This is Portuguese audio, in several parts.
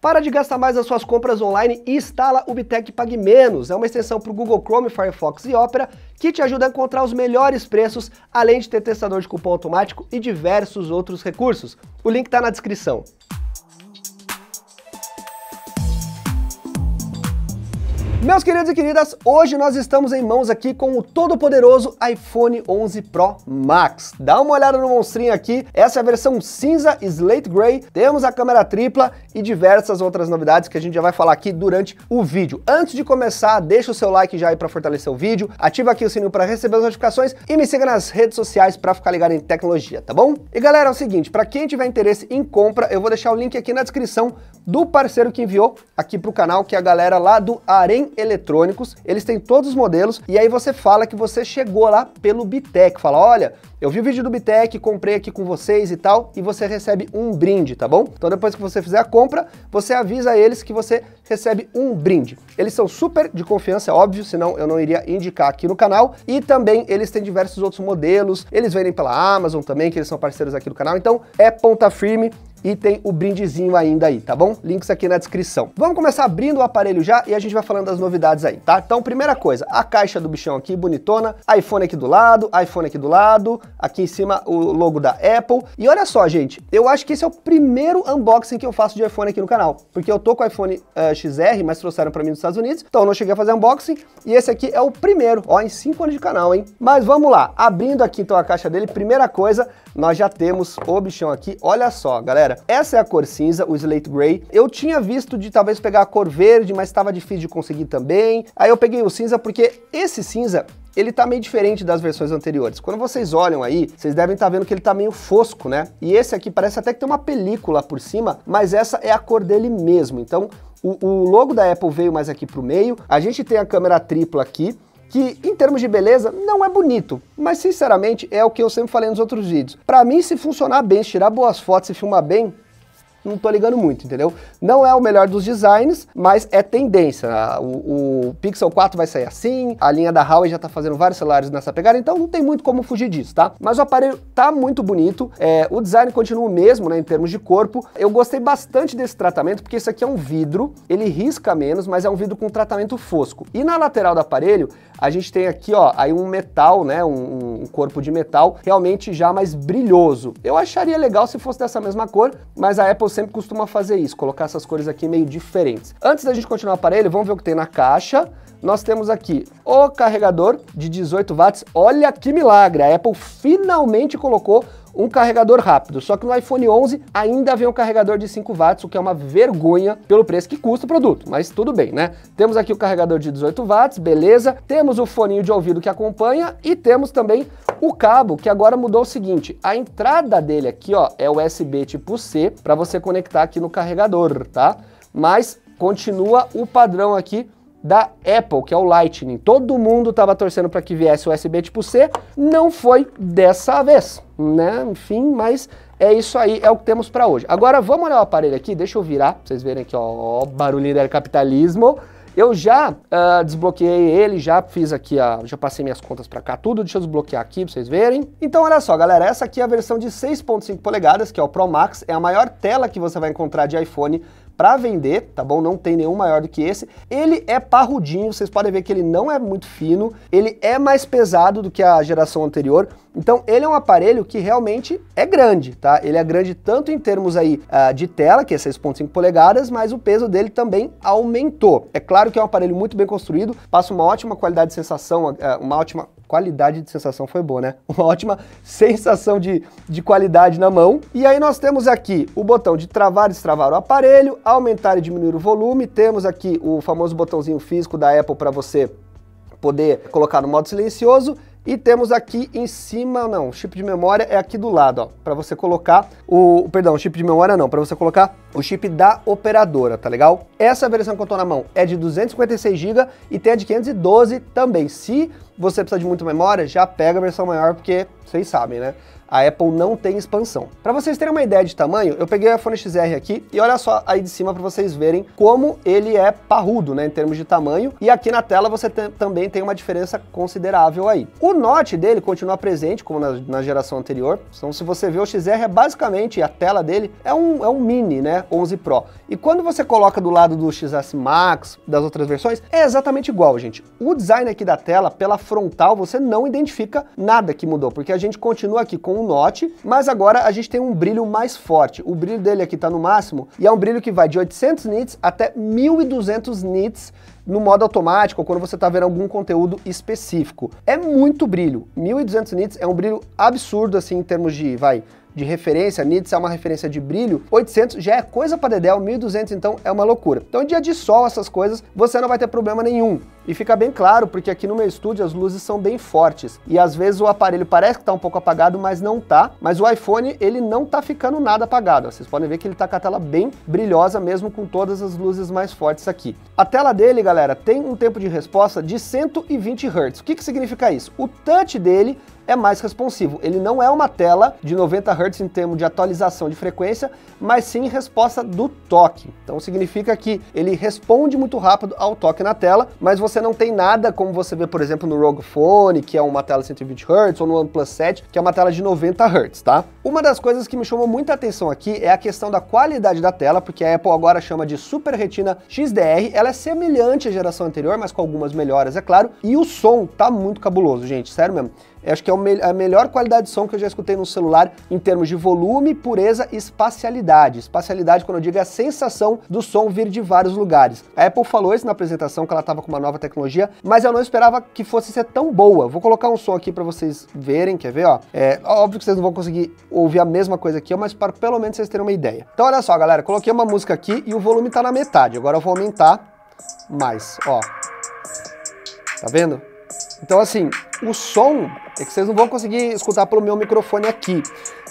Para de gastar mais nas suas compras online e instala o Bitec Pague Menos. É uma extensão para o Google Chrome, Firefox e Opera que te ajuda a encontrar os melhores preços, além de ter testador de cupom automático e diversos outros recursos. O link está na descrição. Meus queridos e queridas, hoje nós estamos em mãos aqui com o todo-poderoso iPhone 11 Pro Max. Dá uma olhada no monstrinho aqui, essa é a versão cinza Slate Gray, temos a câmera tripla e diversas outras novidades que a gente já vai falar aqui durante o vídeo. Antes de começar, deixa o seu like já aí para fortalecer o vídeo, ativa aqui o sininho para receber as notificações e me siga nas redes sociais para ficar ligado em tecnologia, tá bom? E galera, é o seguinte, para quem tiver interesse em compra, eu vou deixar o link aqui na descrição do parceiro que enviou aqui para o canal, que é a galera lá do Aren eletrônicos. Eles têm todos os modelos e aí você fala que você chegou lá pelo Bitec. Fala, olha, eu vi o vídeo do Bitec, comprei aqui com vocês e tal, e você recebe um brinde, tá bom? Então depois que você fizer a compra, você avisa eles que você recebe um brinde. Eles são super de confiança, óbvio, senão eu não iria indicar aqui no canal. E também eles têm diversos outros modelos, eles vendem pela Amazon também, que eles são parceiros aqui do canal, então é ponta firme, e tem o brindezinho ainda aí, tá bom? Links aqui na descrição. Vamos começar abrindo o aparelho já e a gente vai falando das novidades aí, tá? Então, primeira coisa, a caixa do bichão aqui, bonitona, iPhone aqui do lado, iPhone aqui do lado, aqui em cima o logo da Apple. E olha só, gente, eu acho que esse é o primeiro unboxing que eu faço de iPhone aqui no canal, porque eu tô com o iPhone uh, eh, XR, mas trouxeram para mim nos Estados Unidos, então eu não cheguei a fazer unboxing, e esse aqui é o primeiro, ó, em 5 anos de canal, hein? Mas vamos lá, abrindo aqui então a caixa dele, primeira coisa, nós já temos o bichão aqui, olha só, galera, galera, essa é a cor cinza, o Slate Grey. Eu tinha visto de talvez pegar a cor verde, mas estava difícil de conseguir também. Aí eu peguei o cinza porque esse cinza ele tá meio diferente das versões anteriores. Quando vocês olham aí, vocês devem estar tá vendo que ele tá meio fosco, né? E esse aqui parece até que tem uma película por cima, mas essa é a cor dele mesmo. Então, o, o logo da Apple veio mais aqui pro meio. A gente tem a câmera tripla aqui, que em termos de beleza não é bonito, mas sinceramente é o que eu sempre falei nos outros vídeos. Para mim, se funcionar bem, se tirar boas fotos e filmar bem, não tô ligando muito, entendeu? Não é o melhor dos designs, mas é tendência. O, o Pixel 4 vai sair assim, a linha da Huawei já tá fazendo vários celulares nessa pegada, então não tem muito como fugir disso, tá? Mas o aparelho tá muito bonito, é, o design continua o mesmo, né, em termos de corpo. Eu gostei bastante desse tratamento, porque isso aqui é um vidro, ele risca menos, mas é um vidro com tratamento fosco. E na lateral do aparelho, a gente tem aqui, ó, aí um metal, né, um, um corpo de metal, realmente já mais brilhoso. Eu acharia legal se fosse dessa mesma cor, mas a Apple sempre costuma fazer isso, colocar essas cores aqui meio diferentes. Antes da gente continuar o aparelho, vamos ver o que tem na caixa nós temos aqui o carregador de 18 watts. Olha que milagre! A Apple finalmente colocou um carregador rápido. Só que no iPhone 11 ainda vem um carregador de 5 watts, o que é uma vergonha pelo preço que custa o produto, mas tudo bem, né? Temos aqui o carregador de 18 watts, beleza. Temos o foninho de ouvido que acompanha e temos também o cabo, que agora mudou o seguinte, a entrada dele aqui, ó, é USB tipo C para você conectar aqui no carregador, tá? Mas continua o padrão aqui da Apple, que é o Lightning. Todo mundo estava torcendo para que viesse USB tipo C, não foi dessa vez, né? Enfim, mas é isso aí, é o que temos para hoje. Agora vamos olhar o aparelho aqui, deixa eu virar, vocês verem aqui, ó, ó barulhinho do capitalismo. Eu já uh, desbloqueei ele, já fiz aqui, a, ah, já passei minhas contas para cá tudo, deixa eu desbloquear aqui para vocês verem. Então olha só galera, essa aqui é a versão de 6.5 polegadas, que é o Pro Max, é a maior tela que você vai encontrar de iPhone para vender, tá bom? Não tem nenhum maior do que esse. Ele é parrudinho, vocês podem ver que ele não é muito fino, ele é mais pesado do que a geração anterior. Então ele é um aparelho que realmente é grande, tá? Ele é grande tanto em termos aí uh, de tela, que é 6.5 polegadas, mas o peso dele também aumentou. É claro que é um aparelho muito bem construído, passa uma ótima qualidade de sensação, ah, uma ótima qualidade de sensação foi boa, né? Uma ótima sensação de, de qualidade na mão. E aí nós temos aqui o botão de travar e destravar o aparelho, aumentar e diminuir o volume, temos aqui o famoso botãozinho físico da Apple para você poder colocar no modo silencioso e temos aqui em cima, não, chip de memória é aqui do lado, ó, para você colocar o, perdão, chip de memória não, para você colocar o chip da operadora, tá legal? Essa versão que eu tô na mão é de 256 GB e tem a de 512 também. Se você precisa de muita memória, já pega a versão maior, porque vocês sabem, né? A Apple não tem expansão. Para vocês terem uma ideia de tamanho, eu peguei o iPhone XR aqui e olha só aí de cima para vocês verem como ele é parrudo, né, em termos de tamanho. E aqui na tela você tem, também tem uma diferença considerável aí. O Note dele continua presente, como na, na, geração anterior. Então se você vê o XR é basicamente, a tela dele é um, é um mini, né, 11 Pro. E quando você coloca do lado do XS Max, das outras versões, é exatamente igual, gente. O design aqui da tela, pela frontal, você não identifica nada que mudou, porque a gente continua aqui com o note, mas agora a gente tem um brilho mais forte. O brilho dele aqui está no máximo e é um brilho que vai de 800 nits até 1200 nits no modo automático, ou quando você está vendo algum conteúdo específico. É muito brilho. 1200 nits é um brilho absurdo, assim, em termos de, vai, de referência, nits é uma referência de brilho, 800 já é coisa para dedéu, 1200 então é uma loucura. Então dia de sol, essas coisas, você não vai ter problema nenhum. E fica bem claro, porque aqui no meu estúdio as luzes são bem fortes, e às vezes o aparelho parece que tá um pouco apagado, mas não tá, mas o iPhone ele não tá ficando nada apagado, vocês podem ver que ele tá com a tela bem brilhosa mesmo com todas as luzes mais fortes aqui. A tela dele, galera, tem um tempo de resposta de 120 Hz. O que que significa isso? O touch dele é mais responsivo. Ele não é uma tela de 90 Hz em termos de atualização de frequência, mas sim resposta do toque. Então significa que ele responde muito rápido ao toque na tela, mas você não tem nada como você vê, por exemplo, no Rogue Phone, que é uma tela 120 Hz, ou no OnePlus 7, que é uma tela de 90 Hz, tá? Uma das coisas que me chamou muita atenção aqui é a questão da qualidade da tela, porque a Apple agora chama de Super Retina XDR, ela é semelhante à geração anterior, mas com algumas melhoras, é claro, e o som tá muito cabuloso, gente, sério mesmo acho que é a melhor qualidade de som que eu já escutei no celular em termos de volume, pureza e espacialidade. Espacialidade, quando eu digo, é a sensação do som vir de vários lugares. A Apple falou isso na apresentação, que ela estava com uma nova tecnologia, mas eu não esperava que fosse ser tão boa. Vou colocar um som aqui para vocês verem, quer ver? Ó, é óbvio que vocês não vão conseguir ouvir a mesma coisa aqui, mas para pelo menos vocês terem uma ideia. Então olha só, galera, coloquei uma música aqui e o volume está na metade. Agora eu vou aumentar mais, ó. Tá vendo? Então, assim, o som é que vocês não vão conseguir escutar pelo meu microfone aqui,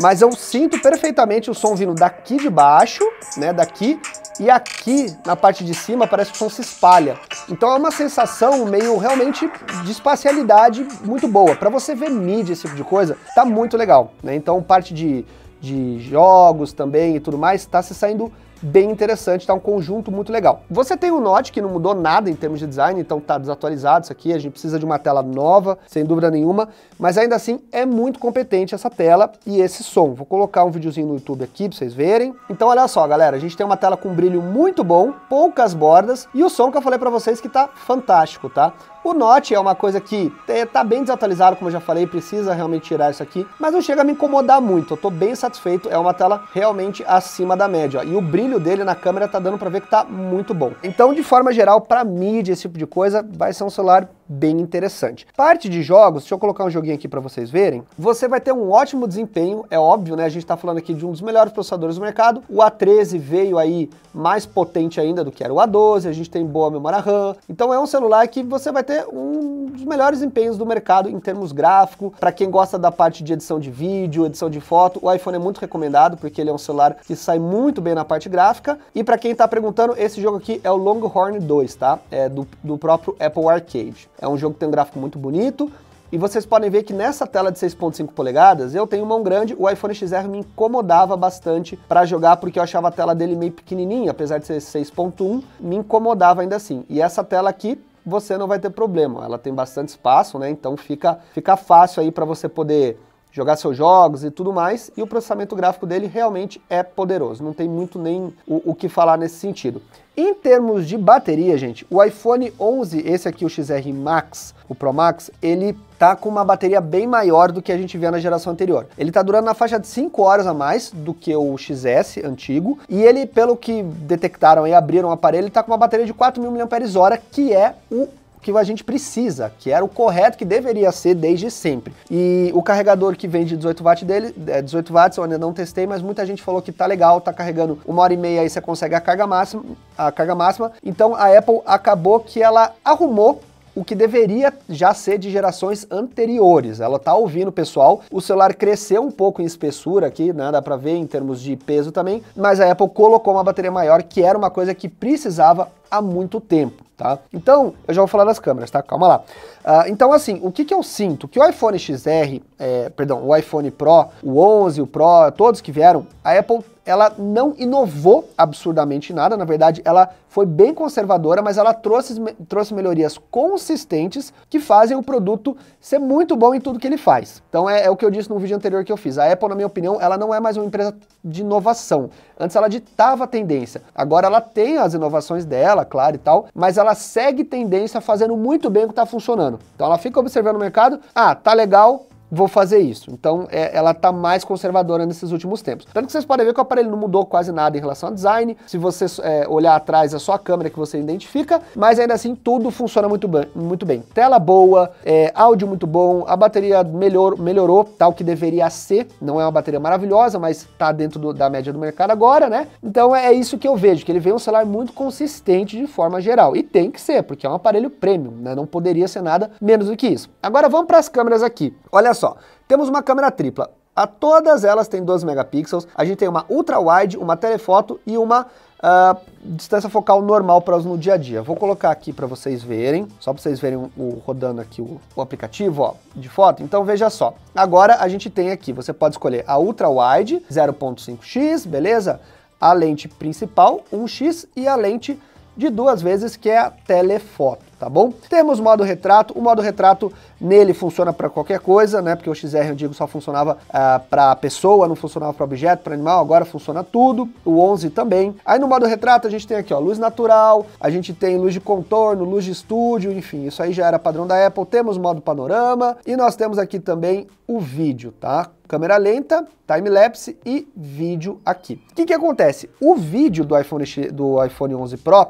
mas eu sinto perfeitamente o som vindo daqui de baixo, né, daqui, e aqui na parte de cima parece que o som se espalha. Então é uma sensação meio realmente de espacialidade muito boa. Para você ver mídia, esse tipo de coisa, tá muito legal, né? Então parte de, de jogos também e tudo mais, tá se saindo bem interessante, tá um conjunto muito legal. Você tem o Note, que não mudou nada em termos de design, então tá desatualizado isso aqui, a gente precisa de uma tela nova, sem dúvida nenhuma, mas ainda assim é muito competente essa tela e esse som. Vou colocar um videozinho no YouTube aqui para vocês verem. Então olha só, galera, a gente tem uma tela com brilho muito bom, poucas bordas e o som que eu falei para vocês que tá fantástico, tá? O Note é uma coisa que está é, bem desatualizado, como eu já falei, precisa realmente tirar isso aqui, mas não chega a me incomodar muito, eu estou bem satisfeito, é uma tela realmente acima da média, ó, e o brilho dele na câmera tá dando para ver que tá muito bom. Então, de forma geral, para mídia, esse tipo de coisa, vai ser um celular bem interessante. Parte de jogos, deixa eu colocar um joguinho aqui para vocês verem, você vai ter um ótimo desempenho, é óbvio, né? A gente está falando aqui de um dos melhores processadores do mercado. O A13 veio aí mais potente ainda do que era o A12, a gente tem boa memória RAM. Então é um celular que você vai ter um dos melhores desempenhos do mercado em termos gráfico. Para quem gosta da parte de edição de vídeo, edição de foto, o iPhone é muito recomendado porque ele é um celular que sai muito bem na parte gráfica. E para quem está perguntando, esse jogo aqui é o Longhorn 2, tá? É do, do próprio Apple Arcade. É um jogo que tem um gráfico muito bonito. E vocês podem ver que nessa tela de 6.5 polegadas, eu tenho mão grande, o iPhone XR me incomodava bastante para jogar porque eu achava a tela dele meio pequenininha, apesar de ser 6.1, me incomodava ainda assim. E essa tela aqui você não vai ter problema, ela tem bastante espaço, né? Então fica fica fácil aí para você poder jogar seus jogos e tudo mais, e o processamento gráfico dele realmente é poderoso, não tem muito nem o, o que falar nesse sentido. Em termos de bateria, gente, o iPhone 11, esse aqui, o XR Max, o Pro Max, ele tá com uma bateria bem maior do que a gente via na geração anterior. Ele tá durando na faixa de 5 horas a mais do que o XS antigo, e ele, pelo que detectaram e abriram o aparelho, ele tá com uma bateria de 4.000 mAh, que é o que a gente precisa, que era o correto que deveria ser desde sempre. E o carregador que vende 18 watts dele, é 18 watts, eu ainda não testei, mas muita gente falou que tá legal, tá carregando uma hora e meia aí você consegue a carga máxima, a carga máxima. Então a Apple acabou que ela arrumou o que deveria já ser de gerações anteriores. Ela tá ouvindo, pessoal. O celular cresceu um pouco em espessura aqui, né? Dá para ver em termos de peso também, mas a Apple colocou uma bateria maior, que era uma coisa que precisava há muito tempo tá? Então, eu já vou falar das câmeras, tá? Calma lá. Uh, então, assim, o que, que eu sinto? Que o iPhone XR, é, perdão, o iPhone Pro, o 11, o Pro, todos que vieram, a Apple ela não inovou absurdamente nada, na verdade, ela foi bem conservadora, mas ela trouxe, trouxe melhorias consistentes que fazem o produto ser muito bom em tudo que ele faz. Então é, é o que eu disse no vídeo anterior que eu fiz. A Apple, na minha opinião, ela não é mais uma empresa de inovação. Antes ela ditava a tendência. Agora ela tem as inovações dela, claro e tal, mas ela segue tendência fazendo muito bem o que está funcionando. Então ela fica observando o mercado, ah, tá legal, vou fazer isso. Então, é, ela está mais conservadora nesses últimos tempos. Tanto que vocês podem ver que o aparelho não mudou quase nada em relação ao design. Se você é, olhar atrás, é só a câmera que você identifica, mas ainda assim tudo funciona muito bem. Muito bem. Tela boa, é, áudio muito bom, a bateria melhor, melhorou, tal tá que deveria ser. Não é uma bateria maravilhosa, mas está dentro do, da média do mercado agora, né? Então é isso que eu vejo, que ele vem um celular muito consistente de forma geral. E tem que ser, porque é um aparelho premium, né? Não poderia ser nada menos do que isso. Agora vamos para as câmeras aqui. Olha só só, temos uma câmera tripla. A todas elas têm 12 megapixels. A gente tem uma ultra wide, uma telefoto e uma uh, distância focal normal para uso no dia a dia. Vou colocar aqui para vocês verem, só para vocês verem o, rodando aqui o, o, aplicativo ó, de foto. Então veja só. Agora a gente tem aqui, você pode escolher a ultra wide 0.5x, beleza? A lente principal 1x e a lente de duas vezes que é a telefoto tá bom? Temos modo retrato, o modo retrato nele funciona para qualquer coisa, né? Porque o XR digo só funcionava ah, para pessoa, não funcionava para objeto, para animal, agora funciona tudo. O 11 também. Aí no modo retrato a gente tem aqui, ó, luz natural, a gente tem luz de contorno, luz de estúdio, enfim, isso aí já era padrão da Apple. Temos modo panorama e nós temos aqui também o vídeo, tá? câmera lenta, time-lapse e vídeo aqui. O que, que acontece? O vídeo do iPhone, do iPhone 11 Pro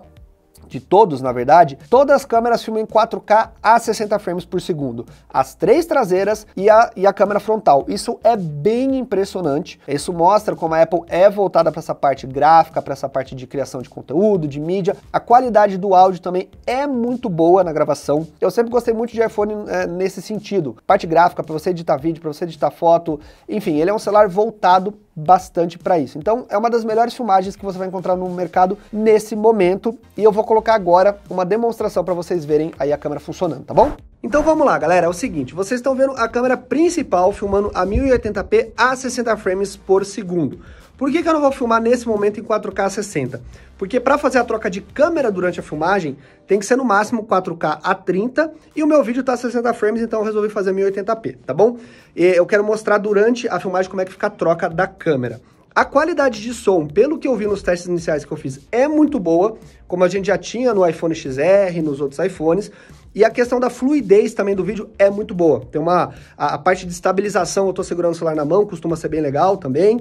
de todos na verdade, todas as câmeras filmam em 4K a 60 frames por segundo, as três traseiras e a, e a câmera frontal. Isso é bem impressionante, isso mostra como a Apple é voltada para essa parte gráfica, para essa parte de criação de conteúdo, de mídia. A qualidade do áudio também é muito boa na gravação. Eu sempre gostei muito de iPhone é, nesse sentido. Parte gráfica, para você editar vídeo, para você editar foto, enfim, ele é um celular voltado bastante para isso. Então, é uma das melhores filmagens que você vai encontrar no mercado nesse momento. E eu vou colocar colocar agora uma demonstração para vocês verem aí a câmera funcionando, tá bom? Então vamos lá, galera. É o seguinte, vocês estão vendo a câmera principal filmando a 1080p a 60 frames por segundo. Por que, que, eu não vou filmar nesse momento em 4K a 60? Porque para fazer a troca de câmera durante a filmagem, tem que ser no máximo 4K a 30, e o meu vídeo está a 60 frames, então eu resolvi fazer 1080p, tá bom? E eu quero mostrar durante a filmagem como é que fica a troca da câmera. A qualidade de som, pelo que eu vi nos testes iniciais que eu fiz, é muito boa, como a gente já tinha no iPhone XR, nos outros iPhones. E a questão da fluidez também do vídeo é muito boa. Tem uma a, a parte de estabilização, eu estou segurando o celular na mão, costuma ser bem legal também.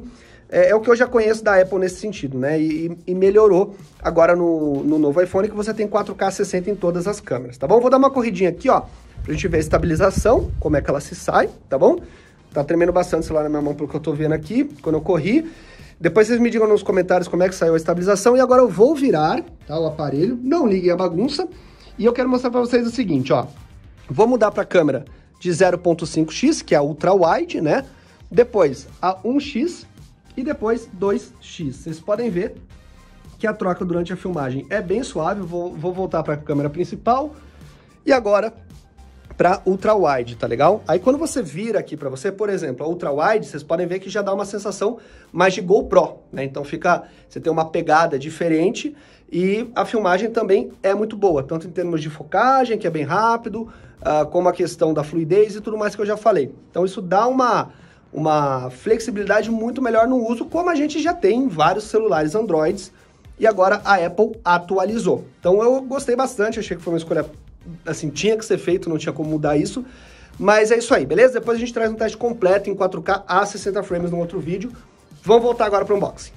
É, é, o que eu já conheço da Apple nesse sentido, né? E, e melhorou agora no, no, novo iPhone que você tem 4K 60 em todas as câmeras, tá bom? Vou dar uma corridinha aqui, ó, pra gente ver a estabilização, como é que ela se sai, tá bom? Tá tremendo bastante o celular na minha mão pelo que eu tô vendo aqui, quando eu corri. Depois vocês me digam nos comentários como é que saiu a estabilização. E agora eu vou virar tá, o aparelho, não liguem a bagunça. E eu quero mostrar para vocês o seguinte, ó. Vou mudar para a câmera de 0.5x, que é a ultra wide, né? Depois a 1x e depois 2x. Vocês podem ver que a troca durante a filmagem é bem suave. Vou, vou voltar para a câmera principal. E agora para ultra wide, tá legal? Aí quando você vira aqui para você, por exemplo, a ultra wide, vocês podem ver que já dá uma sensação mais de GoPro, né? Então fica, você tem uma pegada diferente e a filmagem também é muito boa, tanto em termos de focagem, que é bem rápido, uh, como a questão da fluidez e tudo mais que eu já falei. Então isso dá uma uma flexibilidade muito melhor no uso, como a gente já tem em vários celulares Androids, e agora a Apple atualizou. Então eu gostei bastante, achei que foi uma escolha assim, tinha que ser feito, não tinha como mudar isso. Mas é isso aí, beleza? Depois a gente traz um teste completo em 4K a 60 frames num outro vídeo. Vamos voltar agora para o unboxing.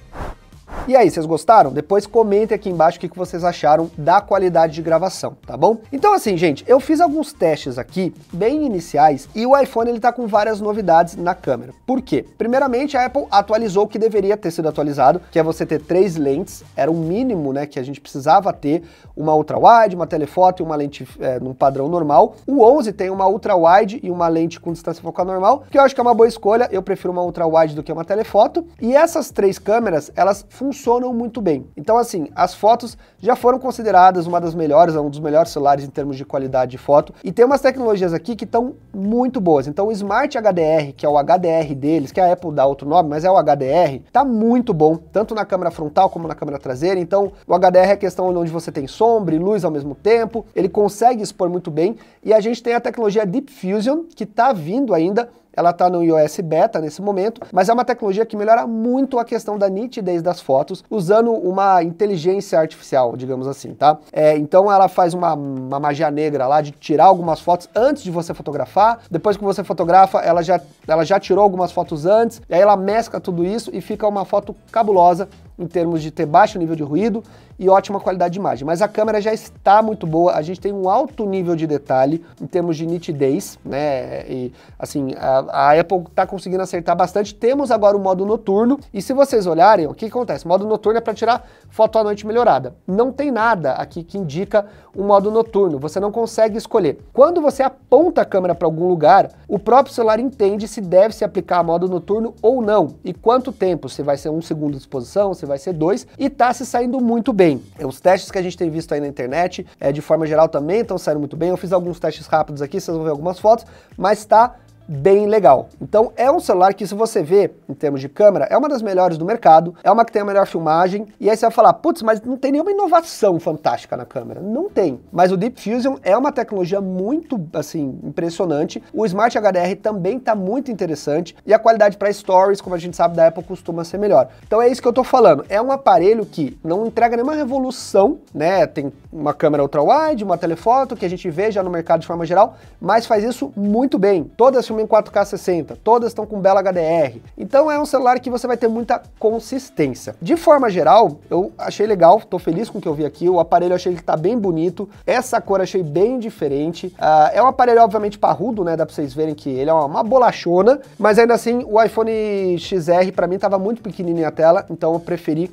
E aí, vocês gostaram? Depois comentem aqui embaixo o que vocês acharam da qualidade de gravação, tá bom? Então assim, gente, eu fiz alguns testes aqui, bem iniciais, e o iPhone ele tá com várias novidades na câmera. Por quê? Primeiramente, a Apple atualizou o que deveria ter sido atualizado, que é você ter três lentes, era o mínimo, né, que a gente precisava ter, uma ultra-wide, uma telefoto e uma lente é, num padrão normal. O 11 tem uma ultra-wide e uma lente com distância focal normal, que eu acho que é uma boa escolha, eu prefiro uma ultra-wide do que uma telefoto. E essas três câmeras, elas funcionam funcionam muito bem. Então, assim, as fotos já foram consideradas uma das melhores, um dos melhores celulares em termos de qualidade de foto. E tem umas tecnologias aqui que estão muito boas. Então, o Smart HDR, que é o HDR deles, que a Apple dá outro nome, mas é o HDR, tá muito bom, tanto na câmera frontal como na câmera traseira. Então, o HDR é questão onde você tem sombra e luz ao mesmo tempo, ele consegue expor muito bem. E a gente tem a tecnologia Deep Fusion, que tá vindo ainda ela está no iOS beta nesse momento, mas é uma tecnologia que melhora muito a questão da nitidez das fotos, usando uma inteligência artificial, digamos assim, tá? É, então ela faz uma, uma magia negra lá de tirar algumas fotos antes de você fotografar, depois que você fotografa, ela já, ela já tirou algumas fotos antes, e aí ela mescla tudo isso e fica uma foto cabulosa em termos de ter baixo nível de ruído e ótima qualidade de imagem. Mas a câmera já está muito boa, a gente tem um alto nível de detalhe em termos de nitidez, né? E assim, a, a Apple está conseguindo acertar bastante. Temos agora o modo noturno, e se vocês olharem, o que acontece? O modo noturno é para tirar foto à noite melhorada. Não tem nada aqui que indica o um modo noturno, você não consegue escolher. Quando você aponta a câmera para algum lugar, o próprio celular entende se deve se aplicar modo noturno ou não, e quanto tempo, se vai ser um segundo de exposição, se se vai ser dois, e tá se saindo muito bem. Os testes que a gente tem visto aí na internet, é, de forma geral, também estão saindo muito bem. Eu fiz alguns testes rápidos aqui, vocês vão ver algumas fotos, mas tá bem legal. Então é um celular que se você vê em termos de câmera, é uma das melhores do mercado, é uma que tem a melhor filmagem, e aí você vai falar, putz, mas não tem nenhuma inovação fantástica na câmera. Não tem. Mas o Deep Fusion é uma tecnologia muito, assim, impressionante. O Smart HDR também está muito interessante, e a qualidade para stories, como a gente sabe da Apple, costuma ser melhor. Então é isso que eu estou falando. É um aparelho que não entrega nenhuma revolução, né? Tem uma câmera ultra-wide, uma telefoto, que a gente vê já no mercado de forma geral, mas faz isso muito bem. Todas as também em 4K 60, todas estão com bela HDR. Então é um celular que você vai ter muita consistência. De forma geral, eu achei legal, tô feliz com o que eu vi aqui, o aparelho eu achei que tá bem bonito, essa cor achei bem diferente. Uh, é um aparelho obviamente parrudo, né, dá pra vocês verem que ele é uma, uma bolachona, mas ainda assim o iPhone XR para mim tava muito pequenininho a tela, então eu preferi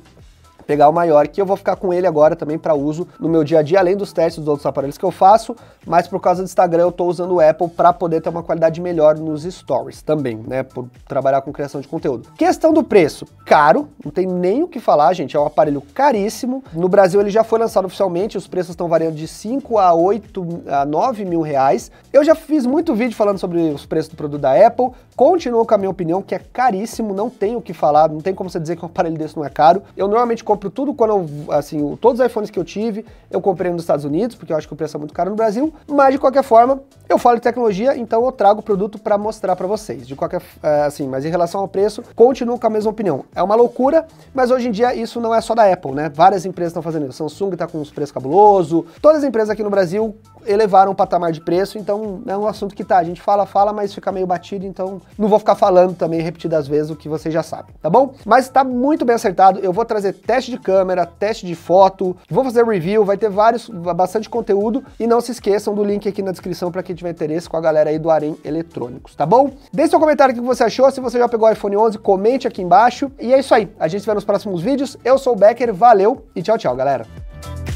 pegar o maior, que eu vou ficar com ele agora também para uso no meu dia a dia, além dos testes dos outros aparelhos que eu faço, mas por causa do Instagram eu estou usando o Apple para poder ter uma qualidade melhor nos stories também, né, por trabalhar com criação de conteúdo. Questão do preço, caro, não tem nem o que falar, gente, é um aparelho caríssimo. No Brasil ele já foi lançado oficialmente, os preços estão variando de 5 a 8 a 9 mil reais. Eu já fiz muito vídeo falando sobre os preços do produto da Apple, continuo com a minha opinião que é caríssimo, não tem o que falar, não tem como você dizer que um aparelho desse não é caro. Eu normalmente compro tudo quando eu, assim, todos os iPhones que eu tive, eu comprei nos Estados Unidos, porque eu acho que o preço é muito caro no Brasil, mas de qualquer forma, eu falo de tecnologia, então eu trago o produto para mostrar para vocês. De qualquer, é, assim, mas em relação ao preço, continuo com a mesma opinião. É uma loucura, mas hoje em dia isso não é só da Apple, né? Várias empresas estão fazendo isso. Samsung está com uns preços cabuloso. Todas as empresas aqui no Brasil elevaram o patamar de preço, então é um assunto que tá, a gente fala, fala, mas fica meio batido, então não vou ficar falando também repetidas vezes o que vocês já sabem, tá bom? Mas tá muito bem acertado, eu vou trazer teste de câmera, teste de foto, vou fazer review, vai ter vários, bastante conteúdo, e não se esqueçam do link aqui na descrição para quem tiver interesse com a galera aí do Arém Eletrônicos, tá bom? Deixe seu comentário o que você achou, se você já pegou o iPhone 11, comente aqui embaixo, e é isso aí, a gente se vê nos próximos vídeos, eu sou o Becker, valeu e tchau, tchau, galera!